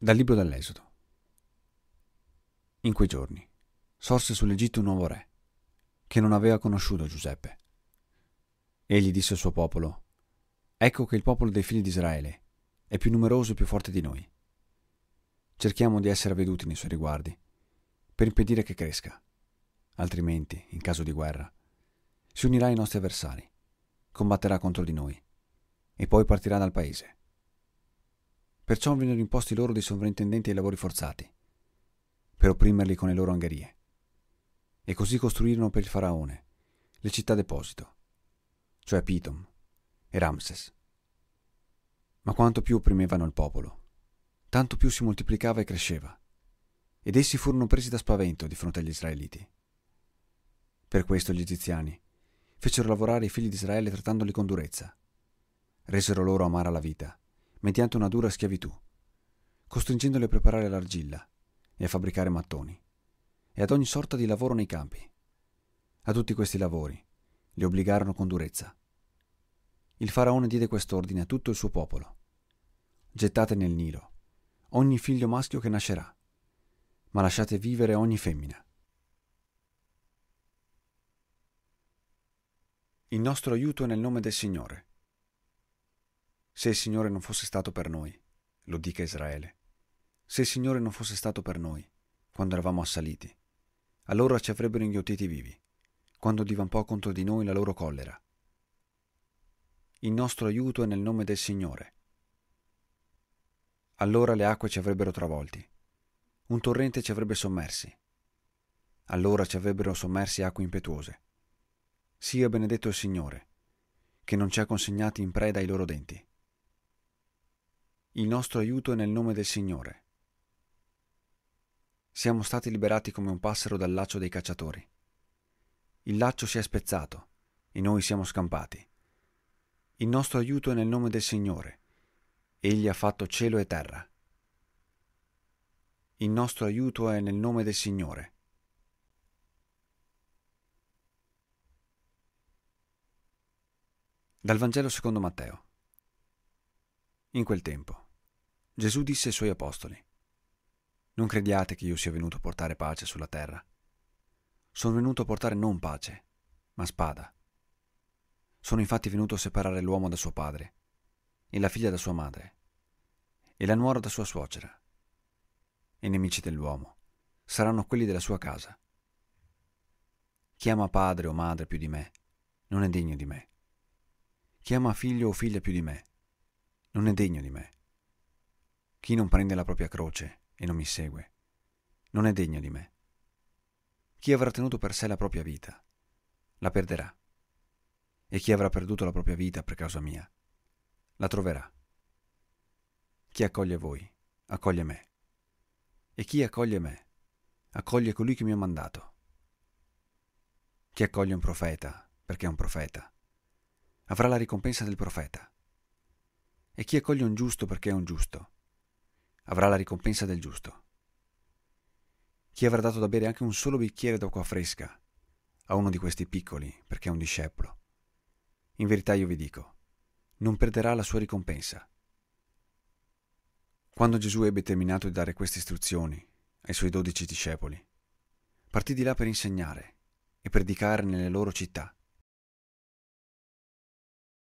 Dal libro dell'Esodo. In quei giorni sorse sull'Egitto un nuovo re, che non aveva conosciuto Giuseppe. Egli disse al suo popolo, Ecco che il popolo dei figli di Israele è più numeroso e più forte di noi. Cerchiamo di essere avveduti nei suoi riguardi, per impedire che cresca, altrimenti, in caso di guerra, si unirà ai nostri avversari, combatterà contro di noi e poi partirà dal paese. Perciò vennero imposti loro dei sovrintendenti ai lavori forzati, per opprimerli con le loro angherie. E così costruirono per il faraone le città deposito, cioè Pitom e Ramses. Ma quanto più opprimevano il popolo, tanto più si moltiplicava e cresceva, ed essi furono presi da spavento di fronte agli israeliti. Per questo gli egiziani fecero lavorare i figli di Israele trattandoli con durezza, resero loro amara la vita mediante una dura schiavitù, costringendoli a preparare l'argilla e a fabbricare mattoni, e ad ogni sorta di lavoro nei campi. A tutti questi lavori li obbligarono con durezza. Il faraone diede quest'ordine a tutto il suo popolo. Gettate nel Nilo ogni figlio maschio che nascerà, ma lasciate vivere ogni femmina. Il nostro aiuto è nel nome del Signore, se il Signore non fosse stato per noi, lo dica Israele, se il Signore non fosse stato per noi, quando eravamo assaliti, allora ci avrebbero inghiottiti vivi, quando divampò contro di noi la loro collera. Il nostro aiuto è nel nome del Signore. Allora le acque ci avrebbero travolti, un torrente ci avrebbe sommersi. Allora ci avrebbero sommersi acque impetuose. Sia benedetto il Signore, che non ci ha consegnati in preda ai loro denti il nostro aiuto è nel nome del Signore. Siamo stati liberati come un passero dal laccio dei cacciatori. Il laccio si è spezzato e noi siamo scampati. Il nostro aiuto è nel nome del Signore. Egli ha fatto cielo e terra. Il nostro aiuto è nel nome del Signore. Dal Vangelo secondo Matteo. In quel tempo. Gesù disse ai suoi apostoli, Non crediate che io sia venuto a portare pace sulla terra. Sono venuto a portare non pace, ma spada. Sono infatti venuto a separare l'uomo da suo padre, e la figlia da sua madre, e la nuora da sua suocera. I nemici dell'uomo saranno quelli della sua casa. Chi ama padre o madre più di me non è degno di me. Chi ama figlio o figlia più di me non è degno di me. Chi non prende la propria croce e non mi segue, non è degno di me. Chi avrà tenuto per sé la propria vita, la perderà. E chi avrà perduto la propria vita per causa mia, la troverà. Chi accoglie voi, accoglie me. E chi accoglie me, accoglie colui che mi ha mandato. Chi accoglie un profeta, perché è un profeta, avrà la ricompensa del profeta. E chi accoglie un giusto perché è un giusto, avrà la ricompensa del giusto. Chi avrà dato da bere anche un solo bicchiere d'acqua fresca a uno di questi piccoli, perché è un discepolo, in verità io vi dico, non perderà la sua ricompensa. Quando Gesù ebbe terminato di dare queste istruzioni ai suoi dodici discepoli, partì di là per insegnare e predicare nelle loro città